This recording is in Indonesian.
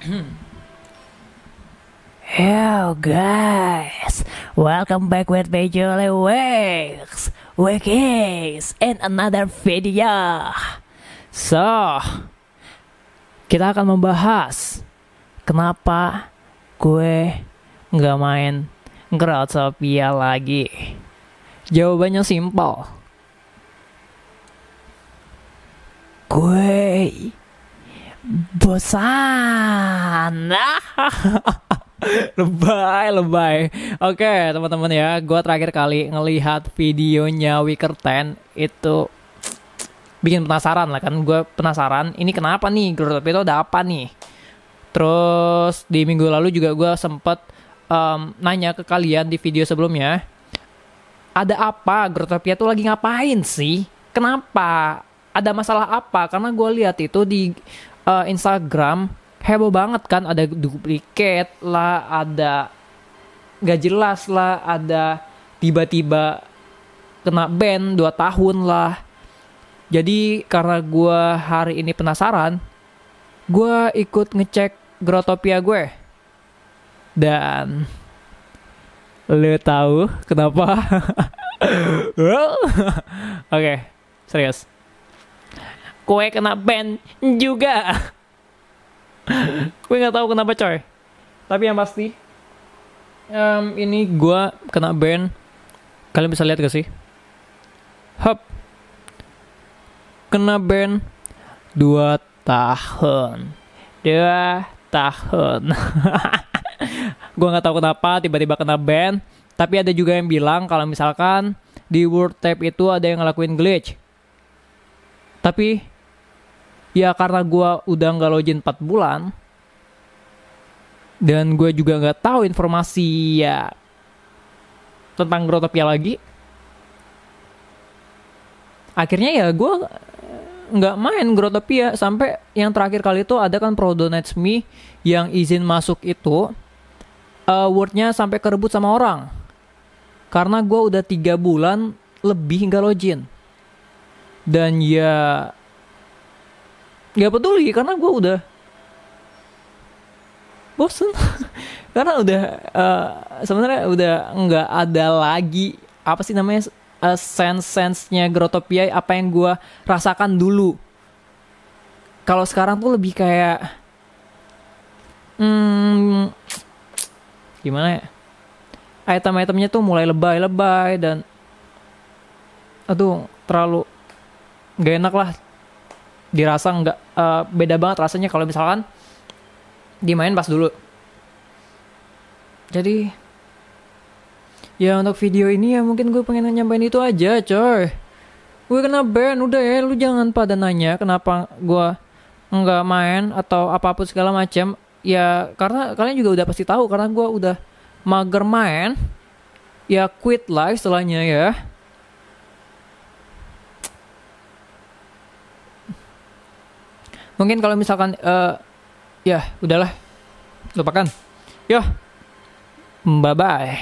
Hmm. Hello guys, welcome back with Bejole Wakes, Wakes, and another video. So, kita akan membahas kenapa gue nggak main Grotopia lagi. Jawabannya simpel. Gue bosan. lebay, lebay. Oke, okay, teman-teman ya, gue terakhir kali ngelihat videonya Wicker Ten itu bikin penasaran lah kan gue penasaran ini kenapa nih tapi itu ada apa nih terus di minggu lalu juga gue sempet um, nanya ke kalian di video sebelumnya ada apa Grotopia itu lagi ngapain sih kenapa ada masalah apa karena gue lihat itu di uh, Instagram heboh banget kan ada duplikat lah ada gak jelas lah ada tiba-tiba kena ban 2 tahun lah jadi karena gue hari ini penasaran gue ikut ngecek Grotopia gue dan lo tahu kenapa oke okay, serius kue kena ban juga gue nggak tahu kenapa coy tapi yang pasti um, ini gue kena ban kalian bisa lihat gak sih hop kena ban dua tahun dua tahun gue nggak tahu kenapa tiba-tiba kena ban tapi ada juga yang bilang kalau misalkan di World Tape itu ada yang ngelakuin glitch tapi ya karena gue udah nggak login 4 bulan dan gue juga nggak tahu informasi ya tentang Grotopia lagi akhirnya ya gue nggak main Grotopia sampai yang terakhir kali itu ada kan Prodonetsmi yang izin masuk itu uh, wordnya sampai kerebut sama orang karena gue udah tiga bulan lebih nggak login dan ya nggak peduli karena gue udah bosen karena udah uh, sebenarnya udah nggak ada lagi apa sih namanya uh, eh, sense nya Grotopia apa yang gue rasakan dulu kalau sekarang tuh lebih kayak hmm, gimana ya item-itemnya tuh mulai lebay-lebay dan aduh terlalu gak enak lah dirasa nggak uh, beda banget rasanya kalau misalkan dimain pas dulu. Jadi ya untuk video ini ya mungkin gue pengen nyampein itu aja coy. Gue kena ban udah ya lu jangan pada nanya kenapa gue nggak main atau apapun segala macam ya karena kalian juga udah pasti tahu karena gue udah mager main ya quit lah istilahnya ya mungkin kalau misalkan uh, ya udahlah lupakan yo bye bye